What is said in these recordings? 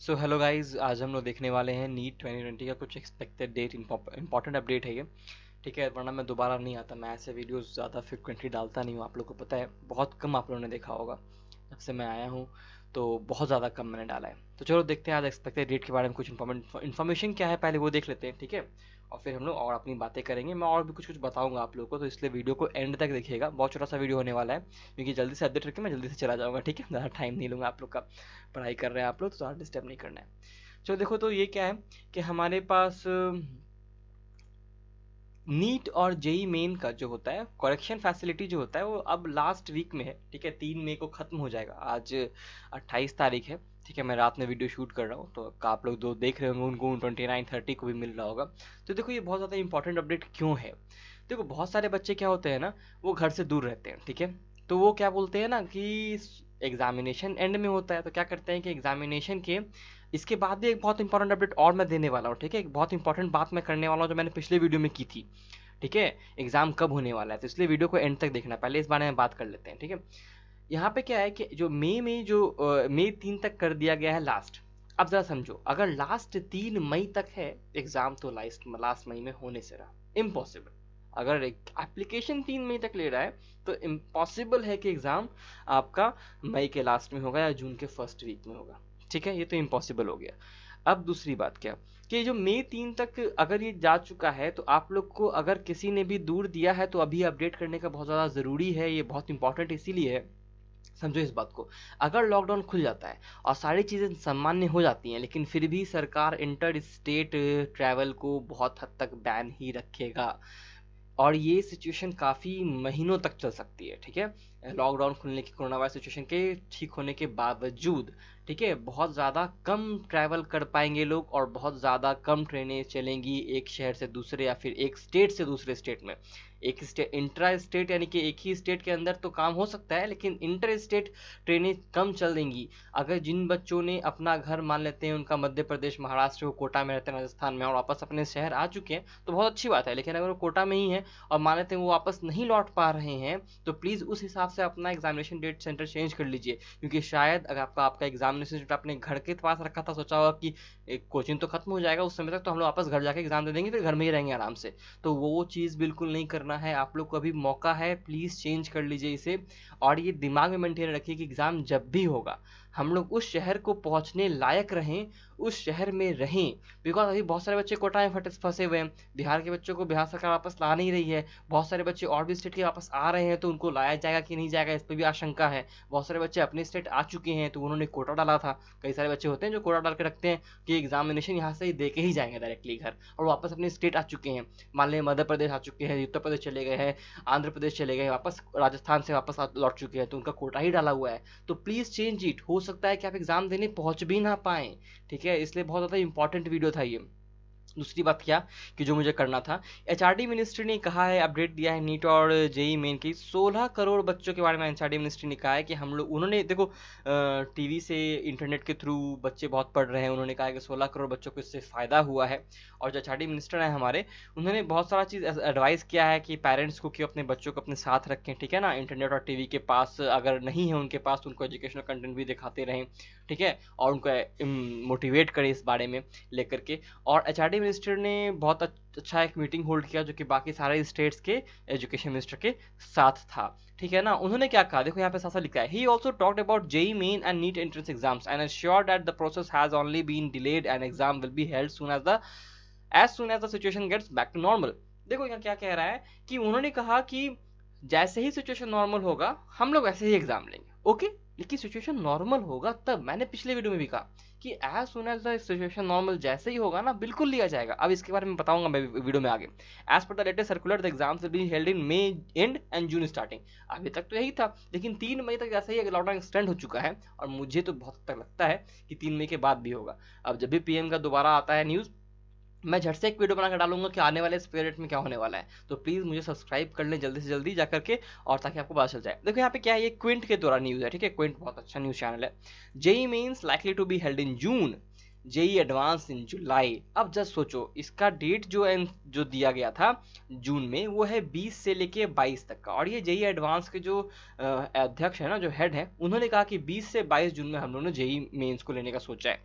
So hello guys आज हम लोग देखने वाले हैं नीट 2020 का कुछ एक्सपेक्टेड डेट इंपॉर्टेंट अपडेट है ये ठीक है वरना मैं दोबारा नहीं आता मैं ऐसे वीडियोस ज़्यादा फ्रिक्वेंटली डालता नहीं हूँ आप लोग को पता है बहुत कम आप लोगों ने देखा होगा जब से मैं आया हूँ तो बहुत ज़्यादा कम मैंने डाला है तो चलो देखते हैं आज एक्सपेक्टेड रेट के बारे में कुछ इन्फॉर्मेशन क्या है पहले वो देख लेते हैं ठीक है और फिर हम लोग और अपनी बातें करेंगे मैं और भी कुछ कुछ बताऊंगा आप लोगों को तो इसलिए वीडियो को एंड तक देखिएगा बहुत छोटा सा वीडियो होने वाला है क्योंकि जल्दी से अपडेट करके मैं जल्दी से चला जाऊँगा ठीक है ज़्यादा टाइम नहीं लूँगा आप लोग का पढ़ाई कर रहे हैं आप लोग तो ज़्यादा डिस्टर्ब नहीं करना है चलो देखो तो ये क्या है कि हमारे पास नीट और जेई मेन का जो होता है करेक्शन फैसिलिटी जो होता है वो अब लास्ट वीक में है ठीक है तीन मई को ख़त्म हो जाएगा आज अट्ठाईस तारीख है ठीक है मैं रात में वीडियो शूट कर रहा हूँ तो आप लोग दो देख रहे होंगे उनको ट्वेंटी नाइन थर्टी को भी मिल रहा होगा तो देखो ये बहुत ज़्यादा इंपॉर्टेंट अपडेट क्यों है देखो बहुत सारे बच्चे क्या होते हैं ना वो घर से दूर रहते हैं ठीक है तो वो क्या बोलते हैं ना कि एग्जामिनेशन एंड में होता है तो क्या करते हैं कि एग्जामिनेशन के इसके बाद भी एक बहुत इंपॉर्टेंट अपडेट और मैं देने वाला हूँ ठीक है एक बहुत इंपॉर्टेंट बात मैं करने वाला हूँ जो मैंने पिछले वीडियो में की थी ठीक है एग्जाम कब होने वाला है तो इसलिए वीडियो को एंड तक देखना पहले इस बारे में बात कर लेते हैं ठीक है यहाँ पे क्या है कि जो मई में जो मई तीन तक कर दिया गया है लास्ट अब ज़रा समझो अगर लास्ट तीन मई तक है एग्ज़ाम तो लास्ट लास्ट मई में होने से रहा इम्पॉसिबल अगर एप्लीकेशन तीन मई तक ले रहा है तो इम्पॉसिबल है कि एग्ज़ाम आपका मई के लास्ट में होगा या जून के फर्स्ट वीक में होगा ठीक है ये तो इम्पॉसिबल हो गया अब दूसरी बात क्या कि जो मई तीन तक अगर ये जा चुका है तो आप लोग को अगर किसी ने भी दूर दिया है तो अभी अपडेट करने का बहुत ज़्यादा ज़रूरी है ये बहुत इंपॉर्टेंट इसीलिए है समझो इस बात को अगर लॉकडाउन खुल जाता है और सारी चीज़ें सामान्य हो जाती हैं लेकिन फिर भी सरकार इंटर स्टेट ट्रैवल को बहुत हद तक बैन ही रखेगा और ये सिचुएशन काफ़ी महीनों तक चल सकती है ठीक है लॉकडाउन खुलने की कोरोना वायरस सिचुएशन के ठीक होने के बावजूद ठीक है बहुत ज़्यादा कम ट्रैवल कर पाएंगे लोग और बहुत ज़्यादा कम ट्रेनें चलेंगी एक शहर से दूसरे या फिर एक स्टेट से दूसरे स्टेट में एक स्टेट इंट्रा स्टेट यानी कि एक ही स्टेट के अंदर तो काम हो सकता है लेकिन इंटर स्टेट ट्रेनें कम चल देंगी अगर जिन बच्चों ने अपना घर मान लेते हैं उनका मध्य प्रदेश महाराष्ट्र वो कोटा में रहते हैं राजस्थान में और वापस अपने शहर आ चुके हैं तो बहुत अच्छी बात है लेकिन अगर वो कोटा में ही है और मान लेते हैं वो वापस नहीं लौट पा रहे हैं तो प्लीज़ उस हिसाब हिसाब से अपना एग्जामिनेशन डेट सेंटर चेंज कर लीजिए क्योंकि शायद अगर आपका आपका एग्जामिनेशन डेट अपने घर के पास रखा था सोचा होगा कि एक कोचिंग तो खत्म हो जाएगा उस समय तक तो हम लोग वापस घर जाकर एग्जाम दे देंगे फिर घर में ही रहेंगे आराम से तो वो चीज़ बिल्कुल नहीं करना है आप लोग को अभी मौका है प्लीज़ चेंज कर लीजिए इसे और ये दिमाग में मेंटेन रखिए कि एग्ज़ाम जब भी होगा हम लोग उस शहर को पहुंचने लायक रहें उस शहर में रहें बिकॉज अभी बहुत सारे बच्चे में फटे फंसे हुए हैं बिहार के बच्चों को बिहार सरकार वापस ला नहीं रही है बहुत सारे बच्चे और भी स्टेट के वापस आ रहे हैं तो उनको लाया जाएगा कि नहीं जाएगा इस पर भी आशंका है बहुत सारे बच्चे अपने स्टेट आ चुके हैं तो उन्होंने कोटा डाला था कई सारे बच्चे होते हैं जो कोटा डाल के रखते हैं कि एग्जामिनेशन यहाँ से ही दे के ही जाएंगे डायरेक्टली घर और वापस अपने स्टेट आ चुके हैं मान लें मध्य प्रदेश आ चुके हैं उत्तर प्रदेश चले गए हैं आंध्र प्रदेश चले गए वापस राजस्थान से वापस लौट चुके हैं तो उनका कोटा ही डाला हुआ है तो प्लीज़ चेंज इट हो सकता है कि आप एग्ज़ाम देने पहुंच भी ना पाए ठीक है इसलिए बहुत ज़्यादा इंपॉर्टेंट वीडियो था ये दूसरी बात क्या कि जो मुझे करना था एच मिनिस्ट्री ने कहा है अपडेट दिया है नीट और जेई मेन e की 16 करोड़ बच्चों के बारे में एच मिनिस्ट्री ने कहा है कि हम लोग उन्होंने देखो टीवी से इंटरनेट के थ्रू बच्चे बहुत पढ़ रहे हैं उन्होंने कहा है कि 16 करोड़ बच्चों को इससे फ़ायदा हुआ है और जो एच मिनिस्टर हैं हमारे उन्होंने बहुत सारा चीज़ एडवाइस किया है कि पेरेंट्स को क्यों अपने बच्चों को अपने साथ रखें ठीक है ना इंटरनेट और टी के पास अगर नहीं है उनके पास उनको एजुकेशनल कंटेंट भी दिखाते रहें ठीक है और उनको मोटिवेट करें इस बारे में लेकर के और एच प्राइम मिनिस्टर ने बहुत अच्छा एक मीटिंग होल्ड किया जो कि बाकी सारे स्टेट्स के एजुकेशन मिनिस्टर के साथ था ठीक है ना उन्होंने क्या कहा देखो यहाँ पे साथ लिखा है he also talked about JEE Main and NEET entrance exams and sure that the process has only been delayed and exam will be held soon as the as soon as the situation gets back to normal देखो यहाँ क्या कह रहा है कि उन्होंने कहा कि जैसे ही सिचुएशन नॉर्मल होगा हम लोग ऐसे ही एग्जाम लेंगे ओके okay? लेकिन सिचुएशन नॉर्मल होगा तब मैंने पिछले वीडियो में भी कहा कि as soon as the situation normal जैसे ही होगा ना बिल्कुल लिया जाएगा अब इसके बारे में बताऊंगा मैं वीडियो में आगे as per the latest circular the be held in May and and June starting अभी तक तो यही था लेकिन तीन मई तक जैसे ही लॉकडाउन एक्सटेंड हो चुका है और मुझे तो बहुत तक लगता है कि तीन मई के बाद भी होगा अब जब भी पीएम का दोबारा आता है न्यूज़ मैं झट से एक वीडियो बनाकर डालूंगा कि आने वाले स्पेरेट में क्या होने वाला है तो प्लीज़ मुझे सब्सक्राइब कर लें जल्दी से जल्दी जा करके और ताकि आपको पता चल जाए देखो यहाँ पे क्या है ये क्विंट के द्वारा न्यूज़ है ठीक है क्विंट बहुत अच्छा न्यूज़ चैनल है JEE Mains likely to be held in June JEE advance in July अब जस्ट सोचो इसका डेट जो जो दिया गया था जून में वो है 20 से लेके 22 तक का और ये जेई एडवांस के जो अध्यक्ष है ना जो हेड है उन्होंने कहा कि 20 से 22 जून में हम लोगों ने जेई मेंस को लेने का सोचा है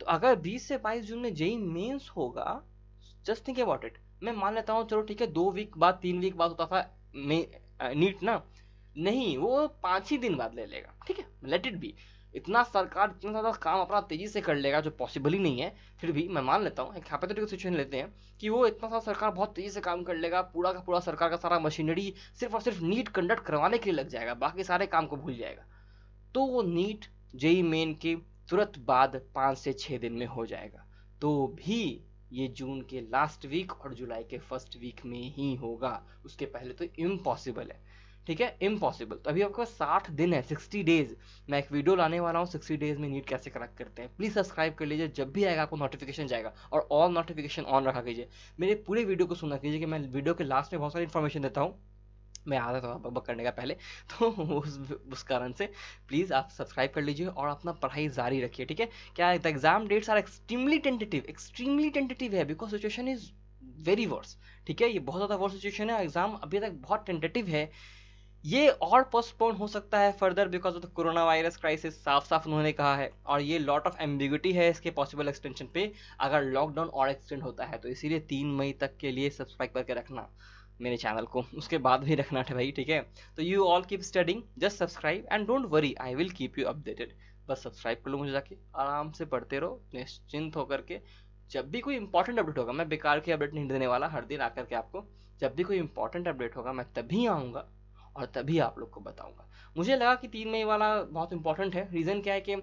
तो अगर 20 से 22 जून में जेई मेंस होगा जस्ट थिंक अबाउट इट मैं मान लेता हूँ चलो ठीक है दो वीक बाद तीन वीक बाद होता था नीट ना नहीं वो पाँच ही दिन बाद ले लेगा ठीक है लेट इट बी इतना सरकार इतना ज़्यादा काम अपना तेज़ी से कर लेगा जो पॉसिबल ही नहीं है फिर भी मैं मान लेता हूँ एक हाइपोथेटिकल सिचुएशन लेते हैं कि वो इतना सारा सरकार बहुत तेज़ी से काम कर लेगा पूरा का पूरा सरकार का सारा मशीनरी सिर्फ और सिर्फ नीट कंडक्ट करवाने के लिए लग जाएगा बाकी सारे काम को भूल जाएगा तो वो नीट जेई मेन के तुरंत बाद पाँच से छः दिन में हो जाएगा तो भी ये जून के लास्ट वीक और जुलाई के फर्स्ट वीक में ही होगा उसके पहले तो इम्पॉसिबल है ठीक है इम्पॉसिबल तो अभी आपके पास साठ दिन है सिक्सटी डेज मैं एक वीडियो लाने वाला हूँ सिक्सटी डेज में नीट कैसे क्रैक करते हैं प्लीज़ सब्सक्राइब कर लीजिए जब भी आएगा आपको नोटिफिकेशन जाएगा और ऑल नोटिफिकेशन ऑन रखा कीजिए मेरे पूरे वीडियो को सुना कीजिए कि मैं वीडियो के लास्ट में बहुत सारी इन्फॉर्मेशन देता हूँ मैं आ रहा था बकबक करने का पहले तो उस उस कारण से प्लीज़ आप सब्सक्राइब कर लीजिए और अपना पढ़ाई जारी रखिए ठीक है क्या the exam dates are extremely tentative extremely tentative है because situation is very worse ठीक है ये बहुत ज़्यादा वर्स सिचुएशन है एग्जाम अभी तक बहुत टेंटेटिव है ये और पोस्टपोन हो सकता है further because of the corona virus crisis साफ साफ उन्होंने कहा है और ये लॉट ऑफ एम्बिगिटी है इसके पॉसिबल एक्सटेंशन पे अगर लॉकडाउन और एक्सटेंड होता है तो इसीलिए तीन मई तक के लिए सब्सक्राइब करके रखना मेरे चैनल को उसके बाद भी रखना है भाई ठीक है तो you all keep studying just subscribe and don't worry I will keep you updated बस सब्सक्राइब कर लो मुझे जाके आराम से पढ़ते रहो निश्चिंत होकर के जब भी कोई इंपॉर्टेंट अपडेट होगा मैं बेकार की अपडेट नहीं देने वाला हर दिन आकर के आपको जब भी कोई इंपॉर्टेंट अपडेट होगा मैं तभी आऊँगा और तभी आप लोग को बताऊंगा मुझे लगा कि तीन मई वाला बहुत इंपॉर्टेंट है रीज़न क्या है कि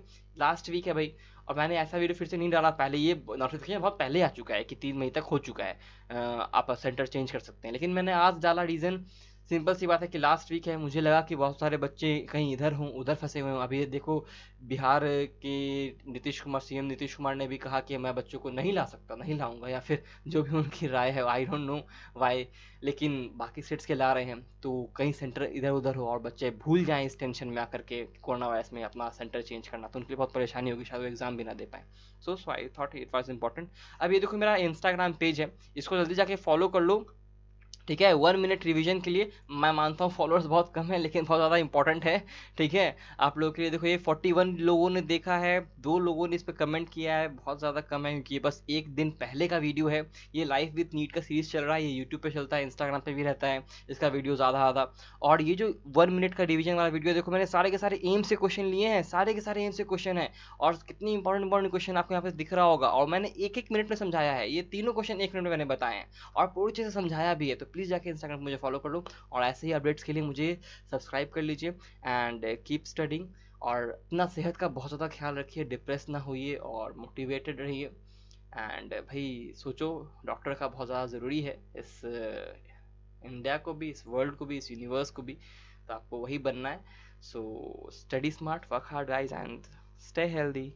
लास्ट वीक है भाई और मैंने ऐसा वीडियो फिर से नहीं डाला पहले ये नोटिफिकेशन बहुत पहले आ चुका है कि तीन मई तक हो चुका है आप सेंटर चेंज कर सकते हैं लेकिन मैंने आज डाला रीज़न सिंपल सी बात है कि लास्ट वीक है मुझे लगा कि बहुत सारे बच्चे कहीं इधर हों उधर फंसे हुए हों अभी देखो बिहार के नीतीश कुमार सीएम नीतीश कुमार ने भी कहा कि मैं बच्चों को नहीं ला सकता नहीं लाऊंगा या फिर जो भी उनकी राय है आई डोंट नो वाई लेकिन बाकी स्टेट्स के ला रहे हैं तो कहीं सेंटर इधर उधर हो और बच्चे भूल जाएँ इस टेंशन में आकर के कोरोना वायरस में अपना सेंटर चेंज करना तो उनके लिए बहुत परेशानी होगी शायद वो एग्ज़ाम भी ना दे पाए so so I thought it was important अब ये देखो मेरा इंस्टाग्राम पेज है इसको जल्दी जाके फॉलो कर लो ठीक है वन मिनट रिवीजन के लिए मैं मानता हूँ फॉलोअर्स बहुत कम है लेकिन बहुत ज़्यादा इंपॉर्टेंट है ठीक है आप लोगों के लिए देखो ये फोर्टी वन लोगों ने देखा है दो लोगों ने इस पर कमेंट किया है बहुत ज़्यादा कम है क्योंकि ये बस एक दिन पहले का वीडियो है ये लाइफ विथ नीट का सीरीज़ चल रहा है ये यूट्यूब पर चलता है इंस्टाग्राम पर भी रहता है इसका वीडियो ज़्यादा आधा और ये जो वन मिनट का रिविजन वाला वीडियो देखो मैंने सारे के सारे एम से क्वेश्चन लिए हैं सारे के सारे एम से क्वेश्चन है और कितनी इंपॉर्टेंट इंपॉर्टेंट क्वेश्चन आपको यहाँ पे दिख रहा होगा और मैंने एक एक मिनट में समझाया है ये तीनों क्वेश्चन एक मिनट में मैंने बताए हैं और पूरी चीज़ें समझाया भी है तो प्लीज़ जाके इंस्टाग्राम पर मुझे फॉलो कर लो और ऐसे ही अपडेट्स के लिए मुझे सब्सक्राइब कर लीजिए एंड कीप स्टडिंग और अपना सेहत का बहुत ज़्यादा ख्याल रखिए डिप्रेस ना होइए और मोटिवेटेड रहिए एंड uh, भाई सोचो डॉक्टर का बहुत ज़्यादा ज़रूरी है इस इंडिया uh, को भी इस वर्ल्ड को भी इस यूनिवर्स को भी तो आपको वही बनना है so study smart work hard guys and stay healthy